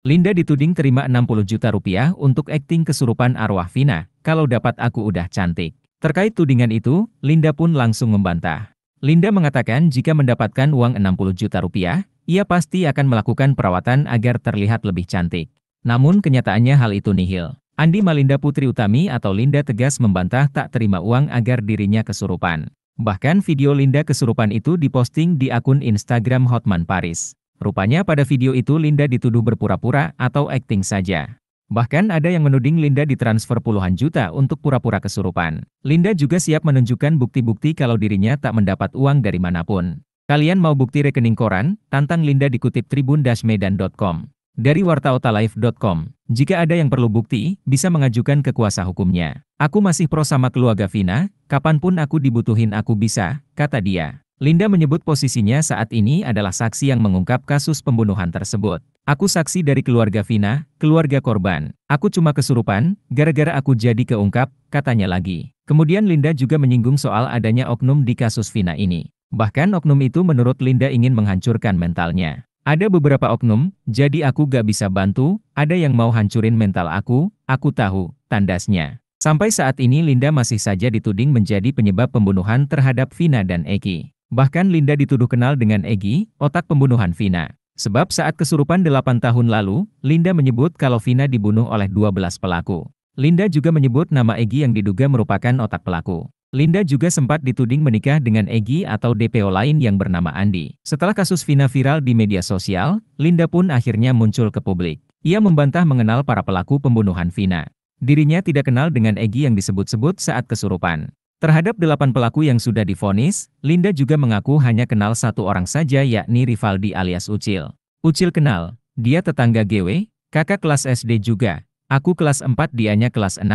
Linda dituding terima 60 juta rupiah untuk akting kesurupan arwah Vina, kalau dapat aku udah cantik. Terkait tudingan itu, Linda pun langsung membantah. Linda mengatakan jika mendapatkan uang 60 juta rupiah, ia pasti akan melakukan perawatan agar terlihat lebih cantik. Namun kenyataannya hal itu nihil. Andi Malinda Putri Utami atau Linda tegas membantah tak terima uang agar dirinya kesurupan. Bahkan video Linda kesurupan itu diposting di akun Instagram Hotman Paris. Rupanya pada video itu Linda dituduh berpura-pura atau acting saja. Bahkan ada yang menuding Linda ditransfer puluhan juta untuk pura-pura kesurupan. Linda juga siap menunjukkan bukti-bukti kalau dirinya tak mendapat uang dari manapun. Kalian mau bukti rekening koran? Tantang Linda dikutip tribun-medan.com. Dari wartaotalife.com, jika ada yang perlu bukti, bisa mengajukan ke kuasa hukumnya. Aku masih pro sama keluarga Vina, kapanpun aku dibutuhin aku bisa, kata dia. Linda menyebut posisinya saat ini adalah saksi yang mengungkap kasus pembunuhan tersebut. Aku saksi dari keluarga Vina, keluarga korban. Aku cuma kesurupan, gara-gara aku jadi keungkap, katanya lagi. Kemudian Linda juga menyinggung soal adanya oknum di kasus Vina ini. Bahkan oknum itu menurut Linda ingin menghancurkan mentalnya. Ada beberapa oknum, jadi aku gak bisa bantu, ada yang mau hancurin mental aku, aku tahu, tandasnya. Sampai saat ini Linda masih saja dituding menjadi penyebab pembunuhan terhadap Vina dan Eki. Bahkan Linda dituduh kenal dengan Egi, otak pembunuhan Vina. Sebab saat kesurupan 8 tahun lalu, Linda menyebut kalau Vina dibunuh oleh 12 pelaku. Linda juga menyebut nama Egi yang diduga merupakan otak pelaku. Linda juga sempat dituding menikah dengan Egi atau DPO lain yang bernama Andi. Setelah kasus Vina viral di media sosial, Linda pun akhirnya muncul ke publik. Ia membantah mengenal para pelaku pembunuhan Vina. Dirinya tidak kenal dengan Egi yang disebut-sebut saat kesurupan. Terhadap delapan pelaku yang sudah difonis, Linda juga mengaku hanya kenal satu orang saja yakni Rivaldi alias Ucil. Ucil kenal, dia tetangga GW, kakak kelas SD juga. Aku kelas 4 dianya kelas 6,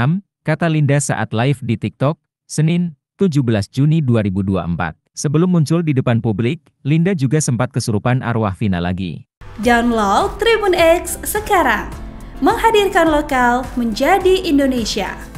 kata Linda saat live di TikTok, Senin, 17 Juni 2024. Sebelum muncul di depan publik, Linda juga sempat kesurupan arwah Vina lagi. Download Tribun X sekarang. Menghadirkan lokal menjadi Indonesia.